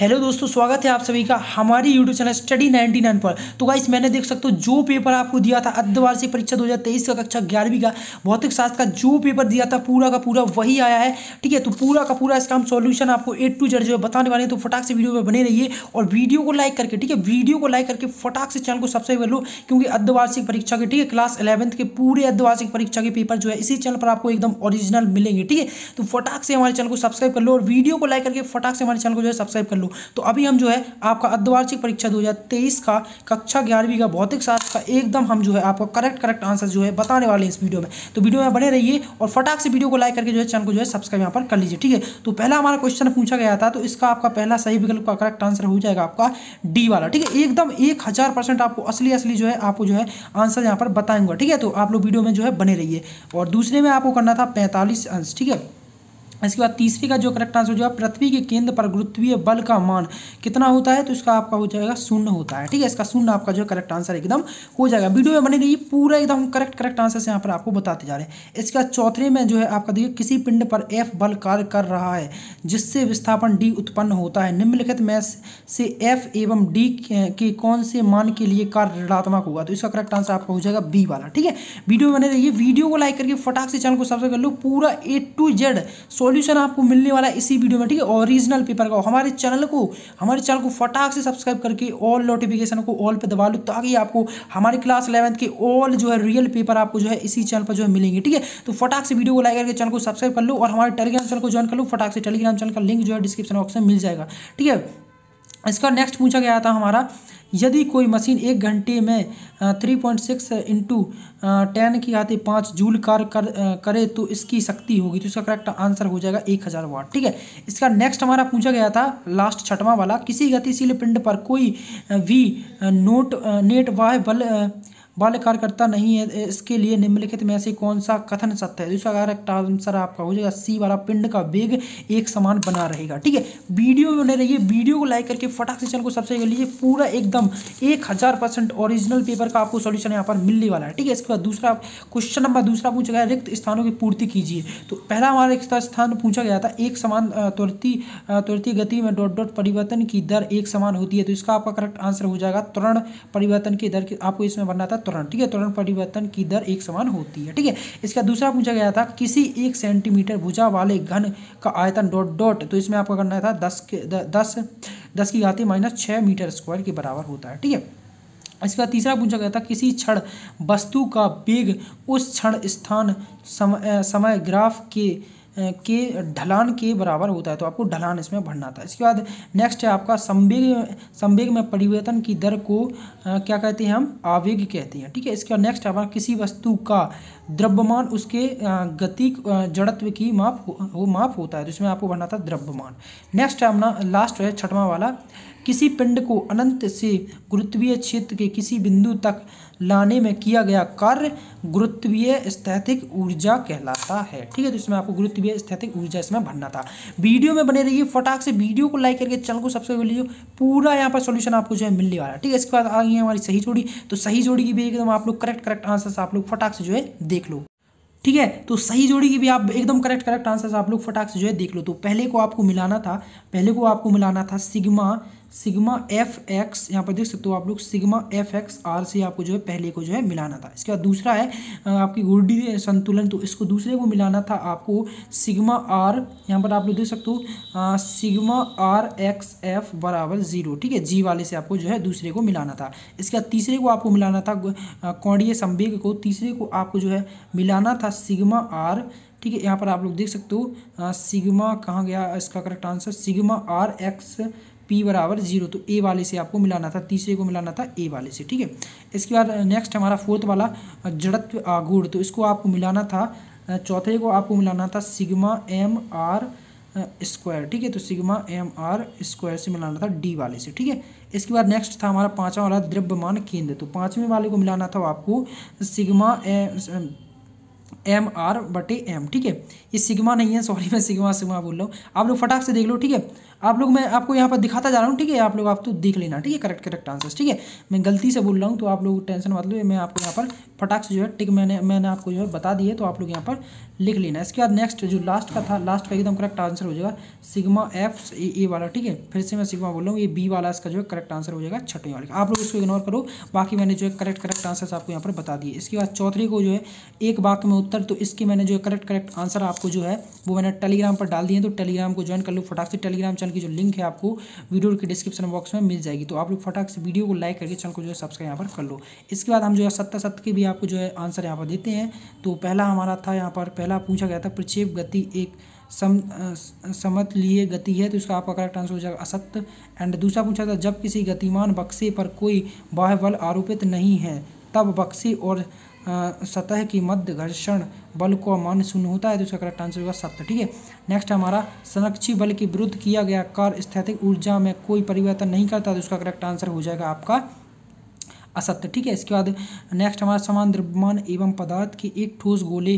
hello दोस्तों स्वागत है आप सभी का हमारी यूट्यूब चैनल स्टडी 99 पर तो गाइस मैंने देख सकते हो जो पेपर आपको दिया था अर्धवार्षिक परीक्षा 2023 का कक्षा ग्यारहवीं का भौतिक शास्त्र का जो पेपर दिया था पूरा का पूरा वही आया है ठीक है तो पूरा का पूरा इसका हम सॉल्यूशन आपको ए टू जेड जो है बताने वाले हैं तो फटाक से वीडियो में बने रहिए और वीडियो को लाइक करके ठीक है वीडियो को लाइक करके फटाक से चैनल को सब्सक्राइब कर लो क्योंकि अर्धवार्षिक परीक्षा के ठीक है क्लास इलेवंथ के पूरे अर्धवार्षिक परीक्षा के पेपर जो है इसी चैनल पर आपको एकदम ऑरिजिनल मिलेंगे ठीक है तो फटाक से हमारे चैनल को सब्सक्राइब कर लो और वीडियो को लाइक करके फटाक से हमारे चैनल को जो है सब्सक्राइब कर लूँ तो अभी हम जो है आपका अर्धवार्षिक परीक्षा दो का कक्षा ग्यारहवीं का भौतिक शास्त्र का एकदम हम जो है आपका करेक्ट करेक्ट आंसर जो है बताने वाले इस वीडियो में तो वीडियो में बने रहिए और फटाक से वीडियो को लाइक करके जो है चैनल को जो है सब्सक्राइब यहाँ पर कर लीजिए ठीक है तो पहला हमारा क्वेश्चन पूछा गया था तो इसका आपका पहला सही विकल्प का करेक्ट आंसर हो जाएगा आपका डी वाला ठीक है एकदम एक हज़ार परसेंट आपको असली असली जो है आपको जो है आंसर यहां पर बताऊंगा ठीक है तो आप लोग वीडियो में जो है बने रहिए और दूसरे में आपको करना था पैंतालीस अंश ठीक है इसके बाद तीसरे का जो करेक्ट आंसर जो है पृथ्वी के केंद्र पर गुरुत्वीय बल का मान कितना होता है तो इसका आपका हो जाएगा शून्य होता है ठीक है इसका शून्य आपका जो करेक्ट आंसर एकदम हो जाएगा वीडियो में बने रहिए पूरा एकदम करेक्ट करेक्ट आंसर यहाँ पर आपको बताते जा रहे हैं इसके बाद चौथे में जो है आपका देखिए किसी पिंड पर एफ बल कार्य कर रहा है जिससे विस्थापन डी उत्पन्न होता है निम्नलिखित में से एफ एवं डी के कौन से मान के लिए कार्य ऋणात्मक होगा तो इसका करेक्ट आंसर आपका हो जाएगा बी वाला ठीक है वीडियो में बने रहिए वीडियो को लाइक करके फटाक से चैनल को सब्सक्राइब कर लो पूरा A to Z solve solution आपको मिलने वाला इसी वीडियो में ठीक है ओरिजिनल पेपर का हमारे चैनल को हमारे चैनल को फटाक से सब्सक्राइब करके ऑल नोटिफिकेशन को ऑल पर दबा लो ताकि आपको हमारे क्लास इलेवंथ के ऑल जो है रियल पेपर आपको जो है इसी चैनल पर जो है मिलेंगे ठीक है तो फटाक से वीडियो को लाइक करके चैनल को सब्सक्राइब कर लो और हमारे टेलीग्राम चैनल को ज्वाइन कर लो फटाक से टेलीग्राम चैनल का लिंक जो है डिस्क्रिप्शन बॉक्स में मिल जाएगा ठीक है इसका नेक्स्ट पूछा गया था हमारा यदि कोई मशीन एक घंटे में three point six into ten की आते पाँच जूल कार्य कर, करे तो इसकी शक्ति होगी तो इसका करेक्ट आंसर हो जाएगा एक हज़ार वाट ठीक है इसका नेक्स्ट हमारा पूछा गया था लास्ट छठवां वाला किसी गतिशील पिंड पर कोई वी नोट नेट वाह बल बाल्य कार्यकर्ता नहीं है इसके लिए निम्नलिखित में से कौन सा कथन सत्य है दूसरा करेक्ट आंसर आपका हो जाएगा सी वाला पिंड का वेग एक समान बना रहेगा ठीक है वीडियो में बने रहिए वीडियो को लाइक करके फटाक से चैनल को सब्सक्राइब कर लीजिए पूरा एकदम एक हज़ार परसेंट ओरिजिनल पेपर का आपको सोल्यूशन यहाँ पर मिलने वाला है ठीक है इसके बाद दूसरा क्वेश्चन नंबर दूसरा पूछा गया रिक्त स्थानों की पूर्ति कीजिए तो पहला हमारा रिक्त स्थान पूछा गया था एक समान त्वरती त्वरती गति में डॉट डॉट परिवर्तन की दर एक समान होती है तो इसका आपका करेक्ट आंसर हो जाएगा तुरंत परिवर्तन की दर आपको इसमें बनना था त्वरण ठीक है त्वरण परिवर्तन की दर एक समान होती है ठीक है इसका दूसरा पूछा गया था किसी एक सेंटीमीटर भुजा वाले घन का आयतन डॉट डॉट तो इसमें आपको करना था दस के द, दस दस की घाती माइनस छः मीटर स्क्वायर के बराबर होता है ठीक है इसका तीसरा पूछा गया था किसी क्षण वस्तु का वेग उस क्षण स्थान समय, समय ग्राफ के के ढलान के बराबर होता है तो आपको ढलान इसमें भरना था इसके बाद नेक्स्ट है आपका संवेग संवेग में परिवर्तन की दर को क्या कहते हैं हम आवेग कहते हैं ठीक है इसके बाद नेक्स्ट है आपका किसी वस्तु का द्रव्यमान उसके गति जड़त्व की माप हो, हो माप होता है तो इसमें आपको भरना था द्रव्यमान नेक्स्ट है अपना लास्ट है छठवा वाला किसी पिंड को अनंत से गुरुत्वीय क्षेत्र के किसी बिंदु तक लाने में किया गया कार्य गुरुत्वीय स्थैतिक ऊर्जा कहलाता है ठीक है तो इसमें आपको गुरुत्वीय स्थैतिक ऊर्जा इसमें भरना था वीडियो में बने रहिए फटाक से वीडियो को लाइक करके चैनल को सब्सक्राइब कर लीजिए पूरा यहाँ पर सोल्यूशन आपको जो है मिलने वाला है ठीक है इसके बाद आ गई है हमारी सही जोड़ी तो सही जोड़ी की भी एकदम आप लोग करेक्ट करेक्ट आंसर आप लोग फटाक से जो है देख लो ठीक है तो सही जोड़ी की भी आप एकदम करेक्ट करेक्ट आंसर आप लोग फटाक से जो है देख लो तो पहले को आपको मिलाना था पहले को आपको मिलाना था सिग्मा सिग्मा एफ एक्स यहाँ पर देख सकते हो आप लोग सिग्मा एफ एक्स आर से आपको जो है पहले को जो है मिलाना था इसके बाद दूसरा है आपकी गुरडी संतुलन तो इसको दूसरे को मिलाना था आपको सिग्मा आर यहाँ पर आप लोग देख सकते हो सिग्मा आर एक्स एफ बराबर जीरो ठीक है जी वाले से आपको जो है दूसरे को मिलाना था इसके बाद तीसरे को आपको मिलाना था कौड़ीय संवेग को तीसरे को आपको जो है मिलाना था सिग्मा आर ठीक है यहाँ पर आप लोग देख सकते हो सिग्मा कहाँ गया इसका correct answer sigma R X P बराबर जीरो तो ए वाले से आपको मिलाना था तीसरे को मिलाना था ए वाले से ठीक है इसके बाद नेक्स्ट uh, हमारा फोर्थ वाला uh, जड़त्व आगुड़ तो इसको आपको मिलाना था uh, चौथे को आपको मिलाना था सिग्मा एम आर स्क्वायर ठीक है तो सिग्मा एम आर स्क्वायर से मिलाना था डी वाले से ठीक है इसके बाद नेक्स्ट था हमारा पाँचवा वाला द्रव्यमान केंद्र तो पाँचवें वाले को मिलाना था आपको सिग्मा ए एम आर बटे एम ठीक है ये सिग्मा नहीं है सॉरी मैं सिग्मा सिग्मा बोल रहा हूँ आप लोग फटाक से देख लो ठीक है आप लोग मैं आपको यहाँ पर दिखाता जा रहा हूँ ठीक है आप लोग आप तो देख लेना ठीक है करेक्ट करेक्ट आंसर ठीक है मैं गलती से बोल रहा हूँ तो आप लोग टेंशन मत लो मैं आपको यहाँ पर फटाक से जो है ठीक मैंने मैंने आपको जो है बता दिए तो आप लोग यहाँ पर लिख लेना इसके बाद नेक्स्ट जो लास्ट का था लास्ट का एकदम करेक्ट आंसर हो जाएगा सिग्मा एफ ए, ए वाला ठीक है फिर से मैं सिग्मा बोल रहा हूँ ये बी वाला इसका जो है करेक्ट आंसर हो जाएगा छठे वाले का आप लोग इसको इग्नोर करो बाकी मैंने जो है करेक्ट करेक्ट आंसर आपको यहाँ पर बता दिए इसके बाद चौथी को जो है एक वाक्य में उत्तर तो इसके मैंने जो है करेक्ट करेक्ट आंसर आपको जो है वो मैंने टेलीग्राम पर डाल दिए तो टेलीग्राम को ज्वाइन कर लो फटाक से टेलीग्राम चैनल की जो लिंक है आपको वीडियो के डिस्क्रिप्शन बॉक्स में मिल जाएगी तो आप लोग फटाक से वीडियो को लाइक करके चैनल को जो है सब्सक्राइब यहाँ पर कर लो इसके बाद हम जो है सत्ता सत्य के भी आपको जो है आंसर यहाँ पर देते हैं तो पहला हमारा था यहाँ पर पहला पहला पूछा गया था प्रक्षेप गति एक सम समत लिए गति है तो इसका आपका करेक्ट आंसर हो जाएगा असत्य एंड दूसरा पूछा था जब किसी गतिमान बक्से पर कोई बाह्य बल आरोपित नहीं है तब बक्से और सतह की मध्य घर्षण बल को मान शून्य होता है तो इसका करेक्ट आंसर होगा सत्य ठीक है नेक्स्ट हमारा संरक्षी बल के विरुद्ध किया गया कार्य स्थैतिक ऊर्जा में कोई परिवर्तन नहीं करता तो उसका करेक्ट आंसर हो जाएगा आपका असत्य ठीक है इसके बाद नेक्स्ट हमारा समान द्रव्यमान एवं पदार्थ के एक ठोस गोले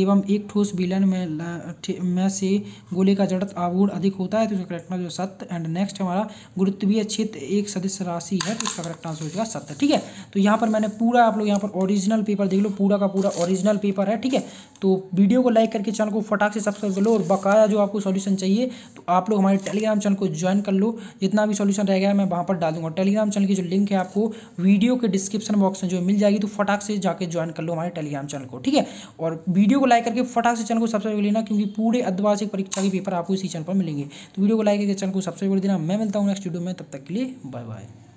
एवं एक ठोस बिलन में में से गोले का जड़त आगूढ़ अधिक होता है तो इसका करेक्ट आंसर सत्य एंड नेक्स्ट हमारा गुरुत्वीय क्षेत्र एक सदस्य राशि है तो इसका करेक्ट आंसर हो जाएगा सत्य ठीक है तो यहाँ पर मैंने पूरा आप लोग यहाँ पर ओरिजिनल पेपर देख लो पूरा का पूरा ओरिजिनल पेपर है ठीक है तो वीडियो को लाइक करके चैनल को फटाक से सब्सक्राइब कर लो और बकाया जो आपको सोल्यूशन चाहिए तो आप लोग हमारे टेलीग्राम चैनल को ज्वाइन कर लो जितना भी सोल्यूशन रह गया मैं वहाँ पर डाल दूंगा टेलीग्राम चैनल की जो लिंक है आपको वीडियो के डिस्क्रिप्शन बॉक्स में जो मिल जाएगी तो फटाक से जाकर ज्वाइन कर लो हमारे टेलीग्राम चैनल को ठीक है और वीडियो वीडियो को लाइक करके फटाक से चैनल को सब्सक्राइब कर लेना क्योंकि पूरे अद्वासिक परीक्षा के पेपर आपको इसी चैनल पर मिलेंगे तो वीडियो को लाइक करके चैनल को सब्सक्राइब कर देना मैं मिलता हूँ नेक्स्ट वीडियो में तब तक के लिए बाय बाय